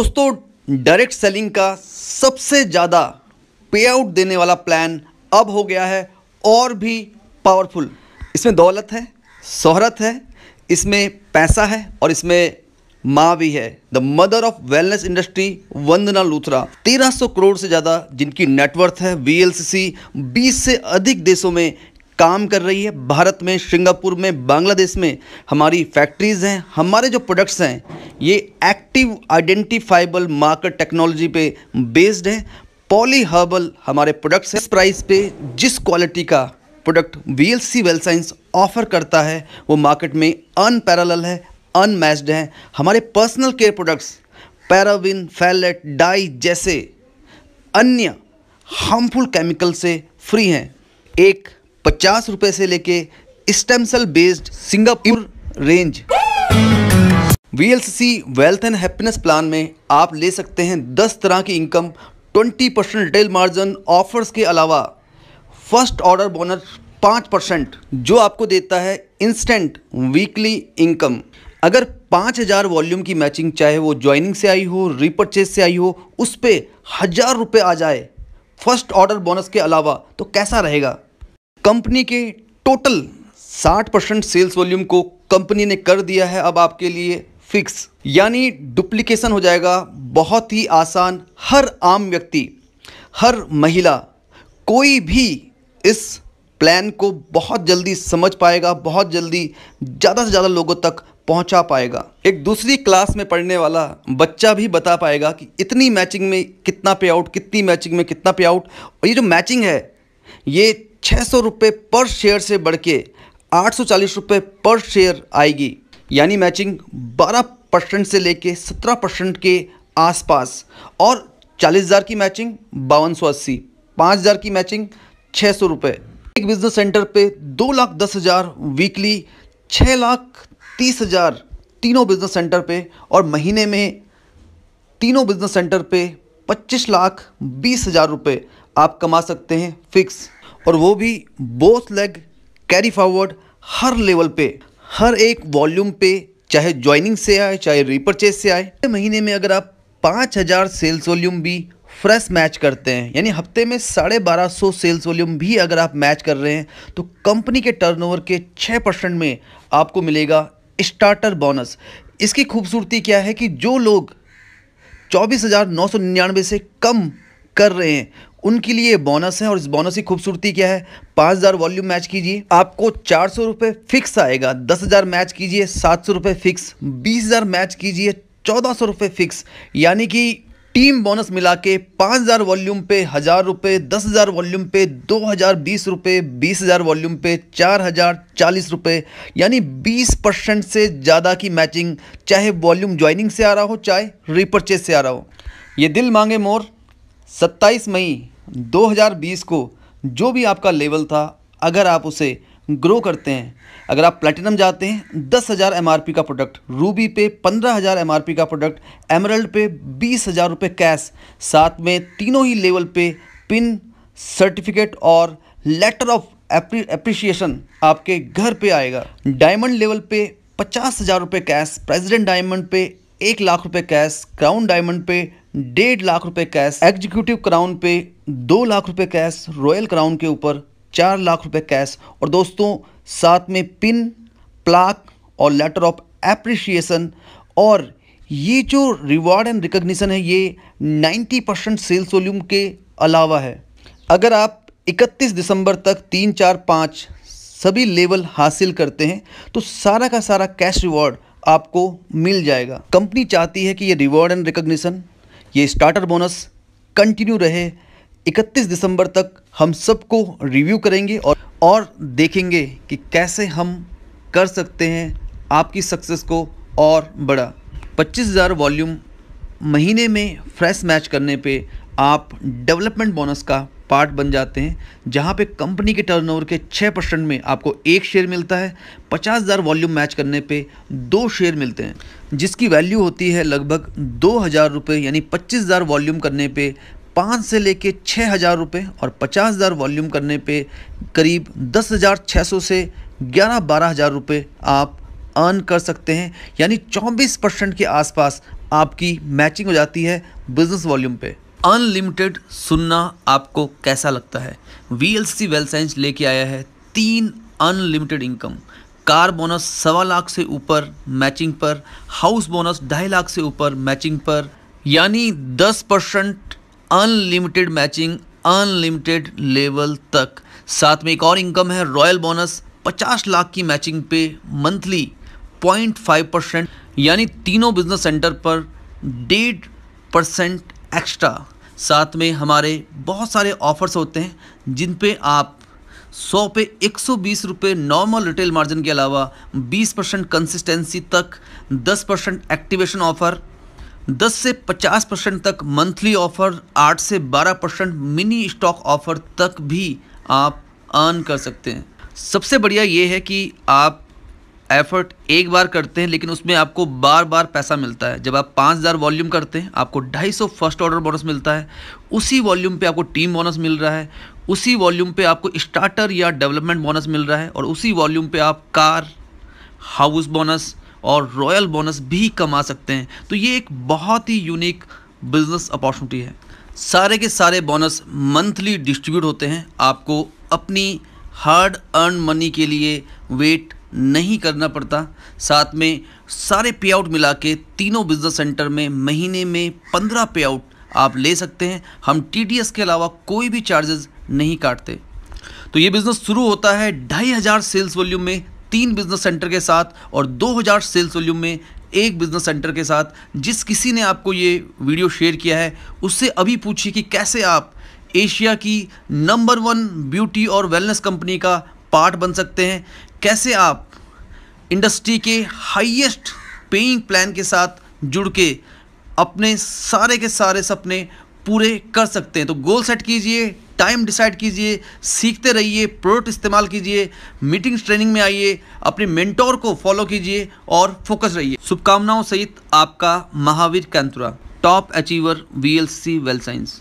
दोस्तों direct selling का सबसे ज़्यादा पे आउट देने वाला प्लान अब हो गया है और भी पावरफुल इसमें दौलत है शोहरत है इसमें पैसा है और इसमें माँ भी है the mother of wellness industry Vandana Luthra 1300 crore से ज़्यादा जिनकी नेटवर्थ है वी 20 से अधिक देशों में काम कर रही है भारत में सिंगापुर में बांग्लादेश में हमारी फैक्ट्रीज़ हैं हमारे जो प्रोडक्ट्स हैं ये एक्टिव आइडेंटिफाइबल मार्केट टेक्नोलॉजी पे बेस्ड है पॉली हर्बल हमारे प्रोडक्ट्स हैं इस प्राइस पे जिस क्वालिटी का product V L C well science offer करता है वो मार्केट में अनपैरल है अनमैच्ड है हमारे personal care products paraben phthalate dye जैसे अन्य हार्मफुल केमिकल से फ्री हैं एक पचास रुपये से लेके stem cell based Singapore range V wealth and happiness plan में आप ले सकते हैं 10 तरह की income 20 percent retail margin offers के अलावा फर्स्ट ऑर्डर बोनस पाँच परसेंट जो आपको देता है इंस्टेंट वीकली इनकम अगर पाँच हज़ार वॉल्यूम की मैचिंग चाहे वो ज्वाइनिंग से आई हो रिपर्चेज से आई हो उस पर हज़ार रुपये आ जाए फर्स्ट ऑर्डर बोनस के अलावा तो कैसा रहेगा कंपनी के टोटल 60 परसेंट सेल्स वॉल्यूम को कंपनी ने कर दिया है अब आपके लिए फिक्स यानी डुप्लीकेशन हो जाएगा बहुत ही आसान हर आम व्यक्ति हर महिला कोई भी इस प्लान को बहुत जल्दी समझ पाएगा बहुत जल्दी ज़्यादा से ज़्यादा लोगों तक पहुंचा पाएगा एक दूसरी क्लास में पढ़ने वाला बच्चा भी बता पाएगा कि इतनी मैचिंग में कितना पे आउट कितनी मैचिंग में कितना पे आउट और ये जो मैचिंग है ये छः सौ रुपये पर शेयर से बढ़ के आठ सौ चालीस रुपये पर शेयर आएगी यानी मैचिंग बारह परसेंट से लेके सत्रह परसेंट के आसपास और चालीस हज़ार की मैचिंग बावन सौ अस्सी पाँच हज़ार की मैचिंग छः सौ रुपये एक बिजनेस सेंटर पे दो लाख दस हज़ार वीकली छः लाख तीस हज़ार तीनों बिजनेस सेंटर पे और महीने में तीनों बिजनेस सेंटर पे पच्चीस लाख बीस हज़ार रुपये आप कमा सकते हैं फिक्स और वो भी बोथ लेग कैरी फॉरवर्ड हर लेवल पे हर एक वॉल्यूम पे चाहे ज्वाइनिंग से आए चाहे रिपर्चेज से आए महीने में अगर आप पाँच हज़ार सेल्स वॉल्यूम भी फ्रेश मैच करते हैं यानी हफ्ते में साढ़े बारह सौ सेल्स वॉल्यूम भी अगर आप मैच कर रहे हैं तो कंपनी के टर्नओवर के छः परसेंट में आपको मिलेगा स्टार्टर बोनस इसकी खूबसूरती क्या है कि जो लोग चौबीस हज़ार नौ सौ निन्यानवे से कम कर रहे हैं उनके लिए बोनस है और इस बोनस की खूबसूरती क्या है पाँच हज़ार वॉल्यूम मैच कीजिए आपको चार सौ रुपये फिक्स आएगा दस हज़ार मैच कीजिए सात सौ रुपये फिक्स बीस हज़ार मैच कीजिए चौदह सौ रुपये फिक्स यानी कि टीम बोनस मिला के पाँच हज़ार वॉल्यूम पे हज़ार रुपये दस हज़ार वॉल्यूम पे दो हज़ार बीस रुपये बीस हज़ार वॉल्यूम पे चार हज़ार चालीस रुपये यानी बीस परसेंट से ज़्यादा की मैचिंग चाहे वॉल्यूम ज्वाइनिंग से आ रहा हो चाहे रिपर्चेज से आ रहा हो ये दिल मांगे मोर 27 मई 2020 को जो भी आपका लेवल था अगर आप उसे ग्रो करते हैं अगर आप प्लेटिनम जाते हैं दस हज़ार एम का प्रोडक्ट रूबी पे पंद्रह हज़ार एम का प्रोडक्ट एमरल्ड पे बीस हज़ार रुपये कैश साथ में तीनों ही लेवल पे पिन सर्टिफिकेट और लेटर ऑफ अप्रिशिएशन आपके घर पे आएगा डायमंड लेवल पे पचास हज़ार रुपये कैश प्रेसिडेंट डायमंड पे एक लाख रुपये कैश क्राउन डायमंड पे डेढ़ लाख रुपए कैश एग्जीक्यूटिव क्राउन पे दो लाख रुपए कैश रॉयल क्राउन के ऊपर चार लाख रुपए कैश और दोस्तों साथ में पिन प्लाक और लेटर ऑफ एप्रिशिएशन और ये जो रिवॉर्ड एंड रिकग्निशन है ये 90 परसेंट सेल्स वॉल्यूम के अलावा है अगर आप 31 दिसंबर तक तीन चार पाँच सभी लेवल हासिल करते हैं तो सारा का सारा कैश रिवॉर्ड आपको मिल जाएगा कंपनी चाहती है कि ये रिवॉर्ड एंड रिकग्निशन ये स्टार्टर बोनस कंटिन्यू रहे 31 दिसंबर तक हम सबको रिव्यू करेंगे और और देखेंगे कि कैसे हम कर सकते हैं आपकी सक्सेस को और बड़ा 25,000 वॉल्यूम महीने में फ्रेश मैच करने पे आप डेवलपमेंट बोनस का पार्ट बन जाते हैं जहाँ पे कंपनी के टर्नओवर के छः परसेंट में आपको एक शेयर मिलता है पचास हज़ार वॉल्यूम मैच करने पे दो शेयर मिलते हैं जिसकी वैल्यू होती है लगभग दो हज़ार रुपये यानी पच्चीस हज़ार वॉल्यूम करने पे पाँच से लेके छः हज़ार रुपये और पचास हज़ार वॉल्यूम करने पर करीब दस हज़ार छः सौ से ग्यारह बारह हज़ार रुपये आप अर्न कर सकते हैं यानी चौबीस परसेंट के आसपास आपकी मैचिंग हो जाती है बिज़नेस वॉल्यूम पे अनलिमिटेड सुनना आपको कैसा लगता है V L C well science लेके आया है तीन अनलिमिटेड इनकम कार बोनस सवा लाख से ऊपर मैचिंग पर हाउस बोनस ढाई लाख से ऊपर मैचिंग पर यानी दस percent unlimited matching unlimited level तक साथ में एक और इनकम है रॉयल बोनस पचास लाख की मैचिंग पे मंथली पॉइंट फाइव परसेंट यानी तीनों बिजनेस सेंटर पर डेढ़ परसेंट एक्स्ट्रा साथ में हमारे बहुत सारे ऑफ़र्स होते हैं जिन पे आप 100 पे 120 रुपए नॉर्मल रिटेल मार्जिन के अलावा 20 परसेंट कंसिस्टेंसी तक 10 परसेंट एक्टिवेशन ऑफ़र 10 से 50 परसेंट तक मंथली ऑफ़र 8 से 12 परसेंट मिनी स्टॉक ऑफ़र तक भी आप अर्न कर सकते हैं सबसे बढ़िया ये है कि आप एफर्ट एक बार करते हैं लेकिन उसमें आपको बार बार पैसा मिलता है जब आप पाँच हज़ार वॉल्यूम करते हैं आपको ढाई सौ फर्स्ट ऑर्डर बोनस मिलता है उसी वॉल्यूम पे आपको टीम बोनस मिल रहा है उसी वॉल्यूम पे आपको स्टार्टर या डेवलपमेंट बोनस मिल रहा है और उसी वॉल्यूम पे आप कार हाउस बोनस और रॉयल बोनस भी कमा सकते हैं तो ये एक बहुत ही यूनिक बिजनेस अपॉर्चुनिटी है सारे के सारे बोनस मंथली डिस्ट्रीब्यूट होते हैं आपको अपनी हार्ड अर्न मनी के लिए वेट नहीं करना पड़ता साथ में सारे पे आउट मिला के तीनों बिजनेस सेंटर में महीने में पंद्रह पे आउट आप ले सकते हैं हम टी के अलावा कोई भी चार्जेस नहीं काटते तो ये बिज़नेस शुरू होता है ढाई हज़ार सेल्स वॉल्यूम में तीन बिजनेस सेंटर के साथ और दो हज़ार सेल्स वॉल्यूम में एक बिजनेस सेंटर के साथ जिस किसी ने आपको ये वीडियो शेयर किया है उससे अभी पूछिए कि कैसे आप एशिया की नंबर वन ब्यूटी और वेलनेस कंपनी का पार्ट बन सकते हैं कैसे आप इंडस्ट्री के हाईएस्ट पेइंग प्लान के साथ जुड़ के अपने सारे के सारे सपने पूरे कर सकते हैं तो गोल सेट कीजिए टाइम डिसाइड कीजिए सीखते रहिए प्रोडक्ट इस्तेमाल कीजिए मीटिंग्स ट्रेनिंग में आइए अपने मेंटोर को फॉलो कीजिए और फोकस रहिए शुभकामनाओं सहित आपका Mahavir Kaintura top achiever V L C well science